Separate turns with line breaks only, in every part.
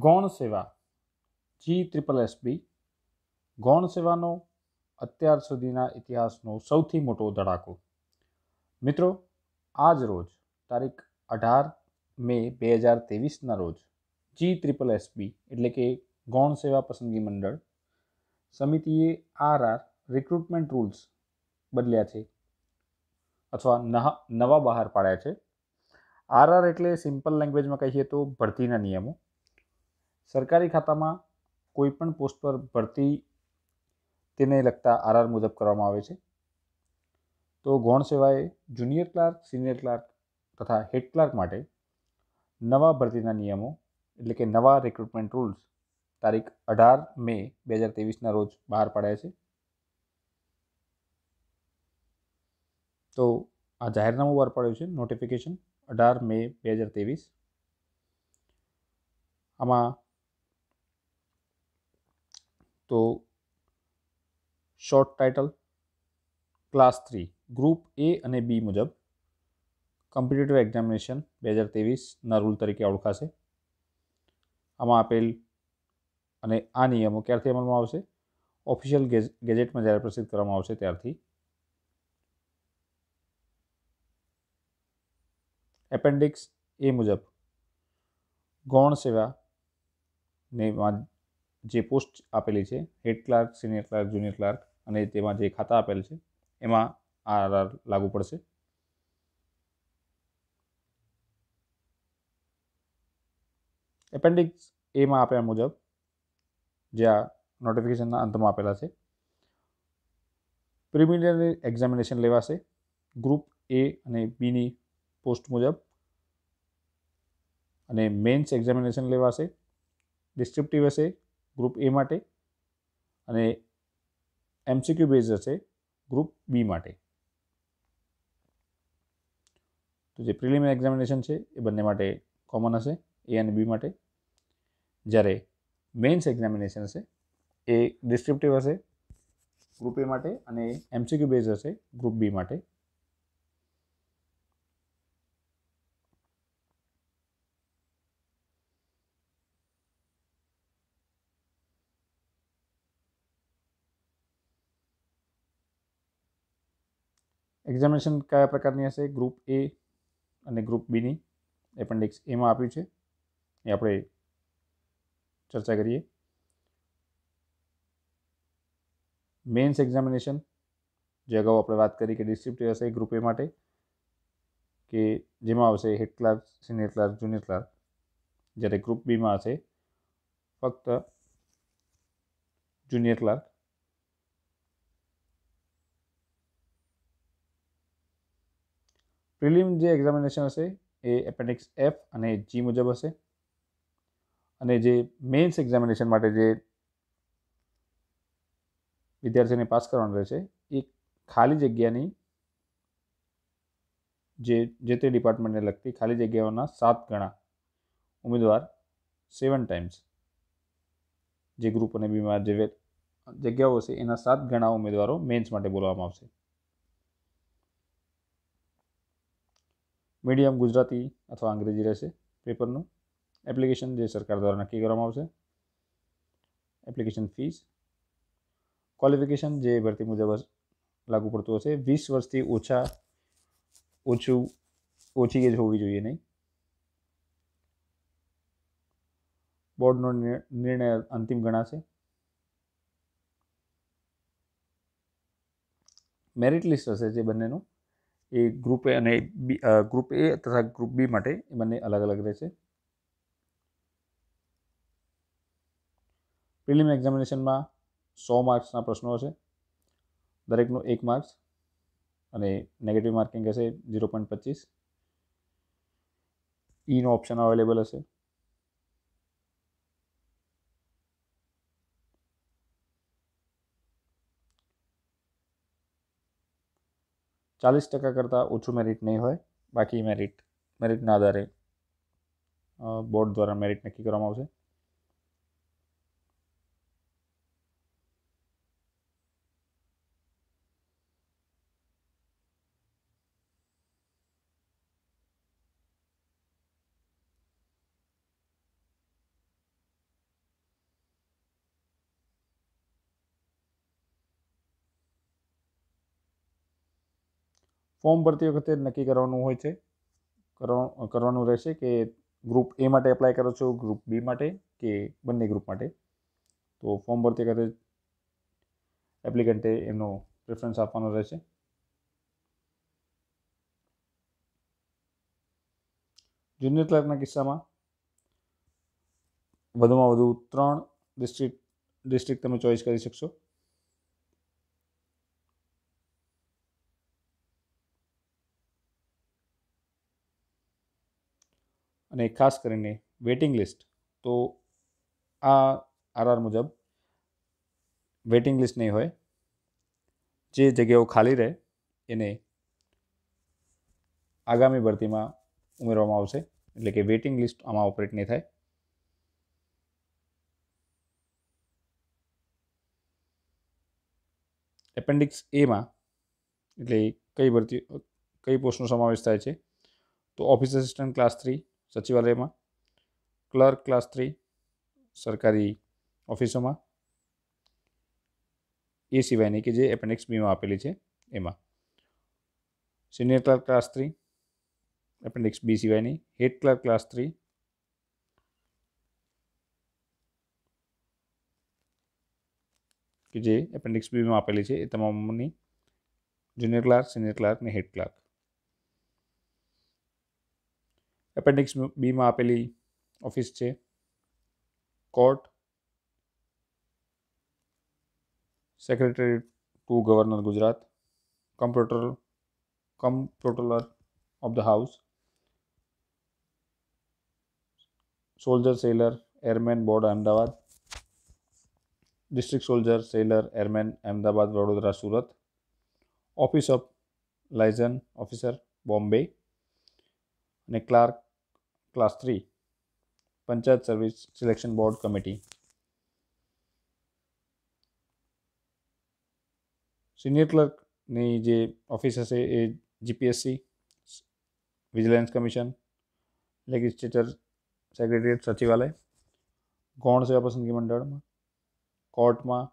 ગૌણ સેવા જી triple SB ગૌણ સેવાનો અત્યાર સુધીના ઇતિહાસનો સૌથી મોટો ધડાકો મિત્રો આજ રોજ તારીખ અઢાર મે બે હજાર ત્રેવીસના રોજ જી ત્રિપલ એસબી એટલે કે ગૌણ સેવા પસંદગી મંડળ સમિતિએ આર આર રિક્રુટમેન્ટ રૂલ્સ બદલ્યા છે અથવા નહા નવા બહાર પાડ્યા છે આરઆર એટલે સિમ્પલ લેંગ્વેજમાં કહીએ તો ભરતીના નિયમો સરકારી ખાતામાં કોઈપણ પોસ્ટ પર ભરતી તેને લગતા આરઆર મુજબ કરવામાં આવે છે તો ગૌણ સેવાએ જુનિયર ક્લાર્ક સિનિયર ક્લાર્ક તથા હેડ ક્લાર્ક માટે નવા ભરતીના નિયમો એટલે કે નવા રિક્રુટમેન્ટ રૂલ્સ તારીખ અઢાર મે બે હજાર ત્રેવીસના રોજ બહાર પાડ્યા છે તો આ જાહેરનામું બહાર પાડ્યું છે નોટિફિકેશન અઢાર મે બે હજાર ત્રેવીસ આમાં તો short title class three group A અને બી મુજબ કોમ્પિટિટિવ એક્ઝામિનેશન બે હજાર તેવીસના રૂલ તરીકે ઓળખાશે આમાં આપેલ અને આ નિયમો ક્યારથી અમલમાં આવશે ઓફિશિયલ ગેજેટમાં જ્યારે પ્રસિદ્ધ કરવામાં આવશે ત્યારથી એપેન્ડિક્સ એ મુજબ ગૌણ સેવા ને જે પોસ્ટ આપેલી છે head clerk senior clerk junior clerk અને તેમાં જે ખાતા આપેલ છે એમાં આરઆર લાગુ પડશે એપેન્ડિક્સ એમાં આપ્યા મુજબ જે આ નોટિફિકેશનના અંતમાં આપેલા છે પ્રિલિમિનરી એક્ઝામિનેશન લેવાશે ગ્રુપ એ અને બીની પોસ્ટ મુજબ અને મેન્સ એક્ઝામિનેશન લેવાશે ડિસ્ક્રિપ્ટિવ હશે ગ્રુપ એ માટે અને એમસીક્યુ બેઝ હશે ગ્રુપ બી માટે તો જે પ્રિલિમ એક્ઝામિનેશન છે એ બંને માટે કોમન હશે એ અને બી માટે જ્યારે મેન્સ એક્ઝામિનેશન હશે એ ડિસ્ક્રિપ્ટિવ હશે ગ્રુપ એ માટે અને એમસીક્યુ બેઝ હશે ગ્રુપ બી માટે એક્ઝામિનેશન કયા પ્રકારની હશે ગ્રુપ એ અને ગ્રુપ બીની એપેન્ડિક્સ એમાં આપ્યું છે એ આપણે ચર્ચા કરીએ મેન્સ એક્ઝામિનેશન જે અગાઉ આપણે વાત કરી કે ડિસ્ક્રિપ્ટિવ હશે ગ્રુપ એ માટે કે જેમાં આવશે head clerk senior clerk junior clerk જ્યારે ગ્રુપ બીમાં હશે ફક્ત જુનિયર ક્લાર્ક પ્રિલિમ જે એક્ઝામિનેશન હશે એ એપેન્ડિક્સ એફ અને જી મુજબ હશે અને જે મેન્સ એક્ઝામિનેશન માટે જે વિદ્યાર્થીને પાસ કરવાનું રહેશે એ ખાલી જગ્યાની જે જે તે ડિપાર્ટમેન્ટને લગતી ખાલી જગ્યાઓના સાત ગણા ઉમેદવાર સેવન ટાઈમ્સ જે ગ્રુપ અને બીમાં જે જગ્યાઓ હશે એના સાત ગણા ઉમેદવારો મેન્સ માટે બોલાવવામાં આવશે મીડિયમ ગુજરાતી અથવા અંગ્રેજી રહેશે પેપરનું એપ્લિકેશન જે સરકાર દ્વારા નક્કી કરવામાં આવશે એપ્લિકેશન ફીસ ક્વોલિફિકેશન જે ભરતી મુજબ લાગુ પડતું હશે વીસ વર્ષથી ઓછા ઓછું ઓછી એજ હોવી જોઈએ નહીં બોર્ડનો નિર્ણય અંતિમ ગણાશે મેરિટ લિસ્ટ હશે જે બંનેનું એ ગ્રુપ એ અને બી ગ્રુપ એ તથા ગ્રુપ બી માટે એ બંને અલગ અલગ રહેશે પ્રિલિમ એક્ઝામિનેશનમાં સો માર્ક્સના પ્રશ્નો હશે દરેકનો એક માર્ક્સ અને નેગેટિવ માર્કિંગ હશે ઝીરો પોઈન્ટ પચીસ ઈનો e ઓપ્શન અવેલેબલ હશે ચાલીસ ટકા કરતાં ઓછું મેરિટ નહીં હોય બાકી મેરિટ મેરિટના આધારે બોર્ડ દ્વારા મેરિટ નક્કી કરવામાં આવશે ફોર્મ ભરતી વખતે નક્કી કરવાનું હોય છે કરવાનું રહેશે કે ગ્રુપ એ માટે એપ્લાય કરો છો ગ્રુપ બી માટે કે બંને ગ્રુપ માટે તો ફોર્મ ભરતી વખતે એપ્લિકન્ટે એમનો પ્રેફરન્સ આપવાનો રહેશે જુનિયર ક્લાર્કના કિસ્સામાં વધુમાં વધુ ત્રણ ડિસ્ટ્રિક્ટ ડિસ્ટ્રિક્ટ તમે ચોઈસ કરી શકશો અને ખાસ કરીને વેટિંગ લિસ્ટ તો આ આરઆર મુજબ વેટિંગ લિસ્ટ નહીં હોય જે જગ્યાઓ ખાલી રહે એને આગામી ભરતીમાં ઉમેરવામાં આવશે એટલે કે વેટિંગ લિસ્ટ આમાં ઓપરેટ નહીં થાય એપેન્ડિક્સ એમાં એટલે કઈ ભરતી કઈ પોસ્ટનો સમાવેશ થાય છે તો ઓફિસ અસિસ્ટન્ટ ક્લાસ થ્રી સચિવાલયમાં ક્લર્ક ક્લાસ થ્રી સરકારી ઓફિસોમાં એ સિવાયની કે જે એપેન્ડિક્સ બીમાં આપેલી છે એમાં senior clerk class three appendix B સિવાયની હેડ ક્લાર્ક ક્લાસ થ્રી કે જે એપેન્ડિક્સ બીમાં આપેલી છે એ તમામની જુનિયર ક્લાર્ક સિનિયર ક્લાર્ક અને હેડ ક્લાર્ક એપેન્ડિક્સ બીમાં આપેલી ઓફિસ છે court secretary to governor Gujarat computer comptroller of the house soldier sailor airman board Ahmedabad district soldier sailor airman Ahmedabad Vadodara Surat office of liaison officer Bombay અને clerk class three panchayat service selection board committee senior ક્લર્કની જે office હશે એ GPSC vigilance commission legislature secretariat સચિવાલય ગૌણ સેવા પસંદગી મંડળમાં કોર્ટમાં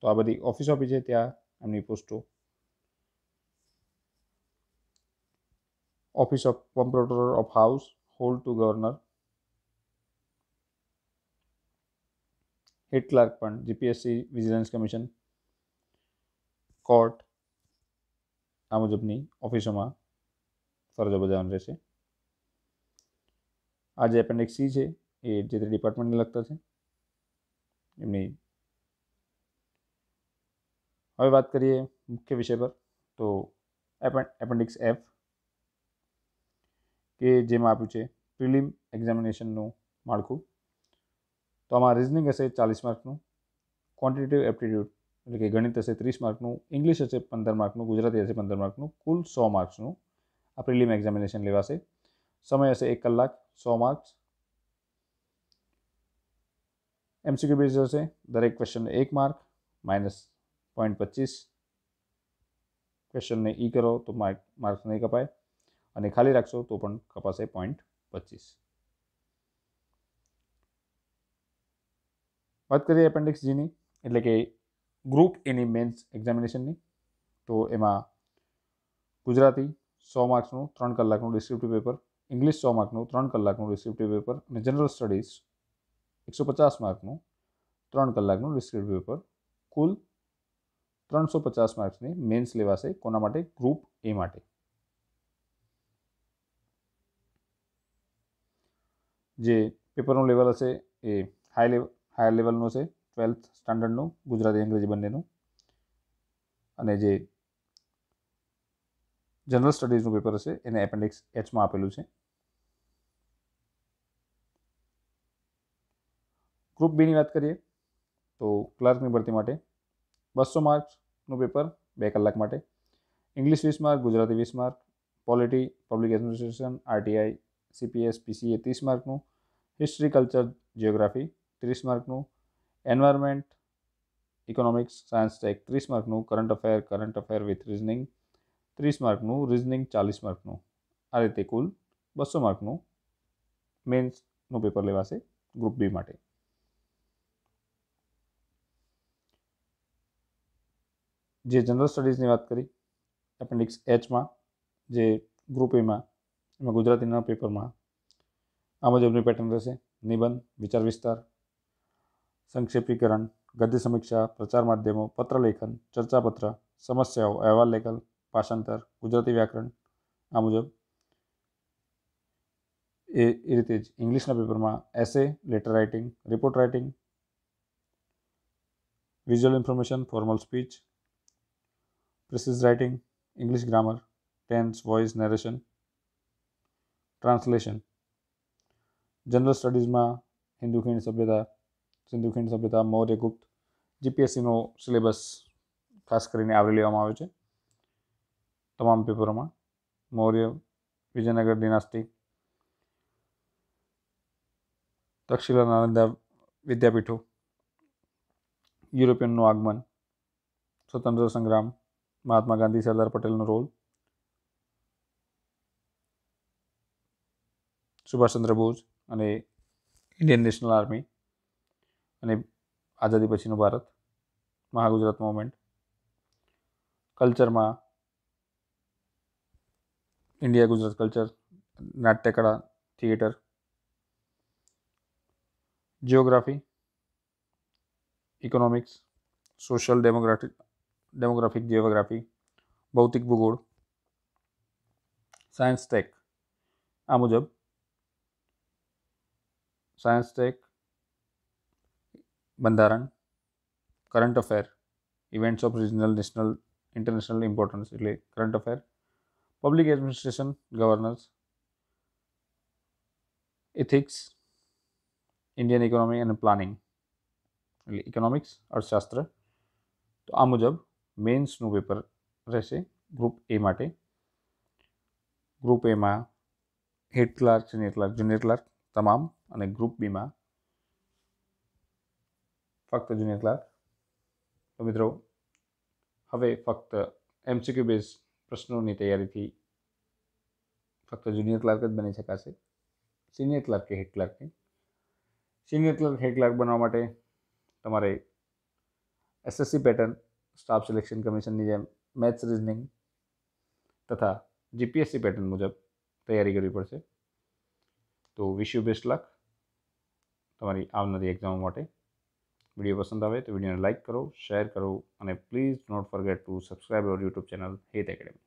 તો આ બધી ઓફિસો આપી છે ત્યાં એમની પોસ્ટો office of comptroller of household to governor head clerk પણ જીપીએસસી વિજિલન્સ કમિશન કોર્ટ આ મુજબની ઓફિસોમાં ફરજો બજાવવાની રહેશે આ જે એપેન્ડિક્સ સી છે એ જે તે ડિપાર્ટમેન્ટને લગતા છે એમની હવે વાત કરીએ મુખ્ય વિષય પર તો એપેન્ડિક્સ એફ કે જેમાં આપ્યું છે પ્રિલિમ એક્ઝામિનેશનનું માળખું તો આમાં રિઝનિંગ હશે ચાલીસ માર્કનું ક્વોન્ટિટેટિવ એપ્ટિટ્યૂડ એટલે કે ગણિત હશે ત્રીસ માર્કનું ઇંગ્લિશ હશે પંદર માર્કનું ગુજરાતી હશે પંદર માર્કનું કુલ સો માર્ક્સનું આ પ્રિલિમ એક્ઝામિનેશન લેવાશે સમય હશે એક કલાક સો માર્ક્સ એમસીક્યુ બેઝ હશે દરેક ક્વેશ્ચનને એક માર્ક માઇનસ પોઈન્ટ પચીસ ક્વેશ્ચનને ઈ e કરો તો માર્ક માર્ક્સ નહીં કપાય અને ખાલી રાખશો તો પણ કપાસે પોઈન્ટ પચીસ વાત કરીએ એપેન્ડિક્સ જીની એટલે કે ગ્રુપ એની મેન્સ એક્ઝામિનેશનની તો એમાં ગુજરાતી સો માર્ક્સનું ત્રણ કલાકનું ડિસ્ક્રિપ્ટિવ પેપર ઇંગ્લિશ સો માર્કનું ત્રણ કલાકનું ડિસ્ક્રિપ્ટિવ પેપર અને જનરલ સ્ટડીઝ એકસો પચાસ માર્કનું ત્રણ કલાકનું ડિસ્ક્રિપ્ટિવ પેપર કુલ ત્રણસો પચાસ માર્ક્સની મેન્સ લેવાશે કોના માટે ગ્રુપ એ માટે જે પેપરનું લેવલ હશે એ હાઈ લેવલ હાયર લેવલનું છે ટ્વેલ્થ સ્ટાન્ડર્ડનું ગુજરાતી અંગ્રેજી બંનેનું અને જે જનરલ સ્ટડીઝનું પેપર હશે એને એપેન્ડિક્સ એચમાં આપેલું છે ગ્રુપ બીની વાત કરીએ તો ક્લાર્કની ભરતી માટે બસો માર્ક્સનું પેપર બે કલાક માટે ઇંગ્લિશ વીસ માર્ક ગુજરાતી વીસ mark polity public administration RTI CPS PCA e ત્રીસ માર્કનું હિસ્ટ્રી કલ્ચર જિયોગ્રાફી ત્રીસ માર્કનું એન્વાયરમેન્ટ ઇકોનોમિક્સ સાયન્સ ટેક ત્રીસ માર્કનું current affair current affair with reasoning ત્રીસ માર્કનું રિઝનિંગ ચાલીસ માર્કનું આ રીતે કુલ બસો માર્કનું મેન્સનું પેપર લેવાશે ગ્રુપ બી માટે જે જનરલ સ્ટડીઝની વાત કરી એપેન્ડિક્સ એચમાં જે ગ્રુપ એમાં એમાં ગુજરાતીના પેપરમાં આ મુજબની પેટર્ન રહેશે નિબંધ વિચાર વિસ્તાર સંક્ષેપીકરણ ગદ્ય સમીક્ષા પ્રચાર માધ્યમો પત્રલેખન ચર્ચાપત્ર સમસ્યાઓ અહેવાલ લેખન ભાષાંતર ગુજરાતી વ્યાકરણ આ મુજબ એ એ રીતે જ ઇંગ્લિશના પેપરમાં essay letter writing report writing visual information formal speech precis writing English grammar tense voice narration translation general સ્ટડીઝમાં હિન્દુ ખીણ સભ્યતા સિંધુ ખીણ સભ્યતા મૌર્ય ગુપ્ત જીપીએસસીનો સિલેબસ ખાસ કરીને આવરી લેવામાં આવે છે તમામ પેપરોમાં મૌર્ય વિજયનગર ડિનાસ્ટી તક્ષશિલા નાલંદા વિદ્યાપીઠો યુરોપિયનનું આગમન સ્વતંત્ર સંગ્રામ મહાત્મા ગાંધી સરદાર પટેલનો રોલ સુભાષચંદ્ર બોઝ અને ઇન્ડિયન નેશનલ આર્મી અને આઝાદી પછીનું ભારત મહાગુજરાત મુવમેન્ટ કલ્ચરમાં ઇન્ડિયા ગુજરાત કલ્ચર નાટ્યકળા theatre geography economics social demographic demographic geography ભૌતિક ભૂગોળ સાયન્સ ટેક આ મુજબ સાયન્સ ટેક બંધારણ current affair events of regional national international importance એટલે current affair public administration governors ethics Indian economy અને પ્લાનિંગ એટલે ઇકોનોમિક્સ અર્થશાસ્ત્ર તો આ મુજબ મેન્સનું પેપર રહેશે ગ્રુપ એ માટે ગ્રુપ એમાં head clerk senior clerk junior clerk તમામ અને ગ્રુપ બીમાં ફક્ત જુનિયર ક્લાર્ક તો મિત્રો હવે ફક્ત એમસીક્યુ બેઝ પ્રશ્નોની તૈયારીથી ફક્ત જુનિયર ક્લાર્ક જ બની શકાશે સિનિયર ક્લાર્ક કે હેડ ક્લાર્ક નહીં સિનિયર ક્લાર્ક હેડ ક્લાર્ક બનવા માટે તમારે એસએસસી પેટર્ન સ્ટાફ સિલેક્શન કમિશનની જેમ મેથ્સ રિઝનિંગ તથા જીપીએસસી પેટર્ન મુજબ તૈયારી કરવી પડશે તો વિશ યુ બેસ્ટ લક તમારી આવનારી એક્ઝામ માટે વિડીયો પસંદ આવે તો વિડીયોને લાઇક કરો શેર કરો અને please don't forget to subscribe our YouTube channel Het academy